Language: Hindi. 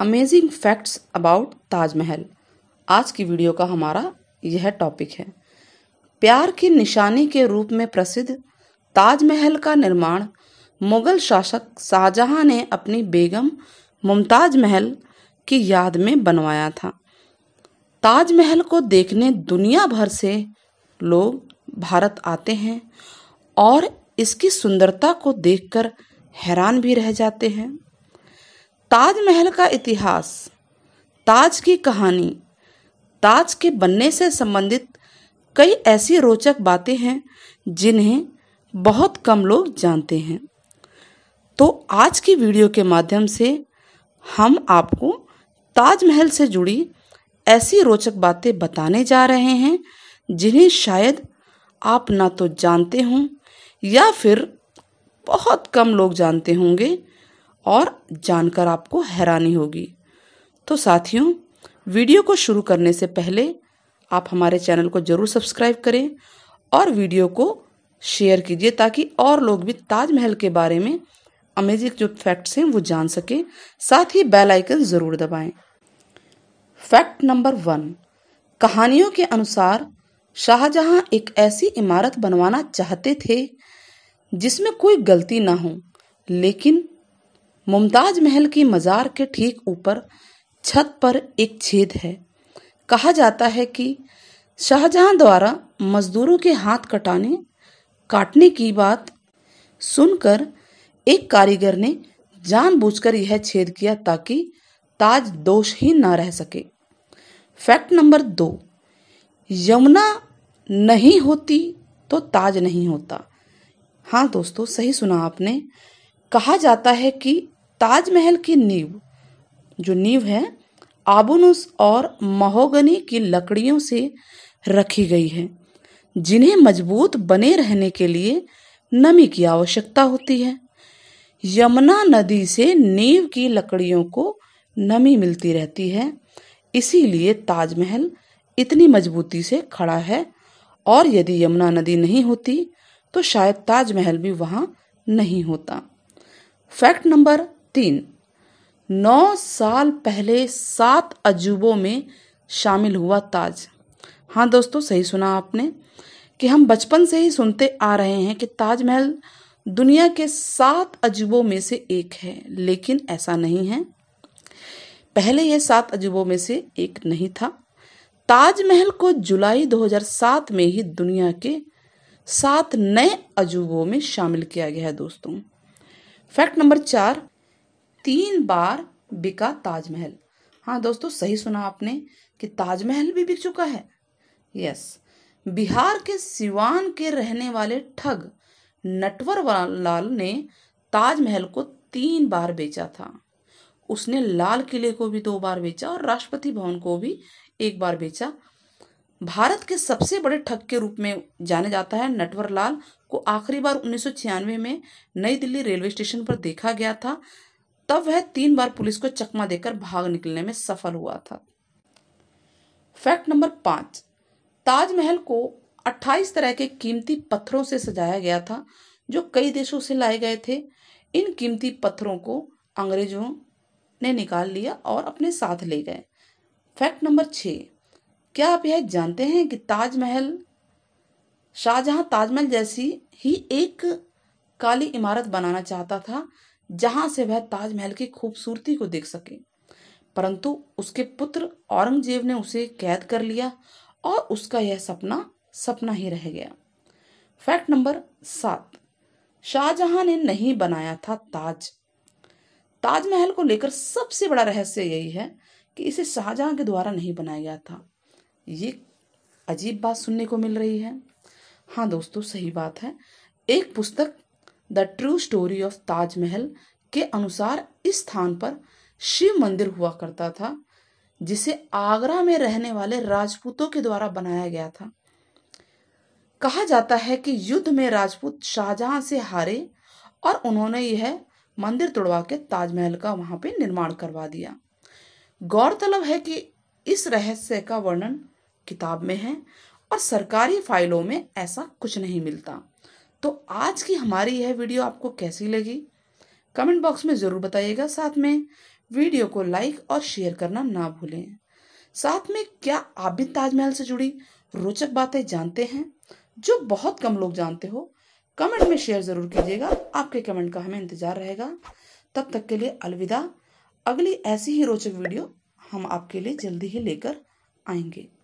अमेजिंग फैक्ट्स अबाउट ताजमहल आज की वीडियो का हमारा यह टॉपिक है प्यार की निशानी के रूप में प्रसिद्ध ताजमहल का निर्माण मुगल शासक शाहजहां ने अपनी बेगम मुमताज महल की याद में बनवाया था ताजमहल को देखने दुनिया भर से लोग भारत आते हैं और इसकी सुंदरता को देखकर हैरान भी रह जाते हैं ताजमहल का इतिहास ताज की कहानी ताज के बनने से संबंधित कई ऐसी रोचक बातें हैं जिन्हें बहुत कम लोग जानते हैं तो आज की वीडियो के माध्यम से हम आपको ताजमहल से जुड़ी ऐसी रोचक बातें बताने जा रहे हैं जिन्हें शायद आप ना तो जानते हों या फिर बहुत कम लोग जानते होंगे और जानकर आपको हैरानी होगी तो साथियों वीडियो को शुरू करने से पहले आप हमारे चैनल को ज़रूर सब्सक्राइब करें और वीडियो को शेयर कीजिए ताकि और लोग भी ताजमहल के बारे में अमेजिंग जो फैक्ट्स हैं वो जान सकें साथ ही बेल आइकन ज़रूर दबाएं फैक्ट नंबर वन कहानियों के अनुसार शाहजहां एक ऐसी इमारत बनवाना चाहते थे जिसमें कोई गलती ना हो लेकिन मुमताज महल की मज़ार के ठीक ऊपर छत पर एक छेद है कहा जाता है कि शाहजहां द्वारा मजदूरों के हाथ कटाने काटने की बात सुनकर एक कारीगर ने जानबूझकर यह छेद किया ताकि ताज ही ना रह सके फैक्ट नंबर दो यमुना नहीं होती तो ताज नहीं होता हाँ दोस्तों सही सुना आपने कहा जाता है कि ताजमहल की नींव जो नींव है आबुनुस और महोगनी की लकड़ियों से रखी गई है जिन्हें मजबूत बने रहने के लिए नमी की आवश्यकता होती है यमुना नदी से नींव की लकड़ियों को नमी मिलती रहती है इसीलिए ताजमहल इतनी मजबूती से खड़ा है और यदि यमुना नदी नहीं होती तो शायद ताजमहल भी वहाँ नहीं होता फैक्ट नंबर तीन नौ साल पहले सात अजूबों में शामिल हुआ ताज हाँ दोस्तों सही सुना आपने कि हम बचपन से ही सुनते आ रहे हैं कि ताजमहल दुनिया के सात अजूबों में से एक है लेकिन ऐसा नहीं है पहले यह सात अजूबों में से एक नहीं था ताजमहल को जुलाई 2007 में ही दुनिया के सात नए अजूबों में शामिल किया गया है दोस्तों फैक्ट नंबर चार तीन बार बिका ताजमहल हाँ दोस्तों सही सुना आपने कि ताजमहल भी बिक चुका है यस बिहार के सिवान के रहने वाले ठग नटवर लाल ने ताजमहल को तीन बार बेचा था उसने लाल किले को भी दो बार बेचा और राष्ट्रपति भवन को भी एक बार बेचा भारत के सबसे बड़े ठग के रूप में जाने जाता है नटवर लाल को आखिरी बार उन्नीस में नई दिल्ली रेलवे स्टेशन पर देखा गया था तब वह तीन बार पुलिस को चकमा देकर भाग निकलने में सफल हुआ था फैक्ट नंबर पांच ताजमहल को 28 तरह के कीमती पत्थरों से सजाया गया था जो कई देशों से लाए गए थे इन कीमती पत्थरों को अंग्रेजों ने निकाल लिया और अपने साथ ले गए फैक्ट नंबर छ क्या आप यह जानते हैं कि ताजमहल शाहजहां ताजमहल जैसी ही एक काली इमारत बनाना चाहता था जहां से वह ताजमहल की खूबसूरती को देख सके परंतु उसके पुत्र औरंगजेब ने उसे कैद कर लिया और उसका यह सपना सपना ही रह गया फैक्ट नंबर सात शाहजहां ने नहीं बनाया था ताज ताजमहल को लेकर सबसे बड़ा रहस्य यही है कि इसे शाहजहां के द्वारा नहीं बनाया गया था ये अजीब बात सुनने को मिल रही है हाँ दोस्तों सही बात है एक पुस्तक the true story of Taj Mahal के अनुसार इस स्थान पर शिव मंदिर हुआ करता था जिसे आगरा में रहने वाले राजपूतों के द्वारा बनाया गया था कहा जाता है कि युद्ध में राजपूत शाहजहां से हारे और उन्होंने यह मंदिर तोड़वा के ताजमहल का वहाँ पे निर्माण करवा दिया गौरतलब है कि इस रहस्य का वर्णन किताब में है और सरकारी फाइलों में ऐसा कुछ नहीं मिलता तो आज की हमारी यह वीडियो आपको कैसी लगी कमेंट बॉक्स में ज़रूर बताइएगा साथ में वीडियो को लाइक और शेयर करना ना भूलें साथ में क्या आप भी ताजमहल से जुड़ी रोचक बातें जानते हैं जो बहुत कम लोग जानते हो कमेंट में शेयर ज़रूर कीजिएगा आपके कमेंट का हमें इंतज़ार रहेगा तब तक के लिए अलविदा अगली ऐसी ही रोचक वीडियो हम आपके लिए जल्दी ही लेकर आएंगे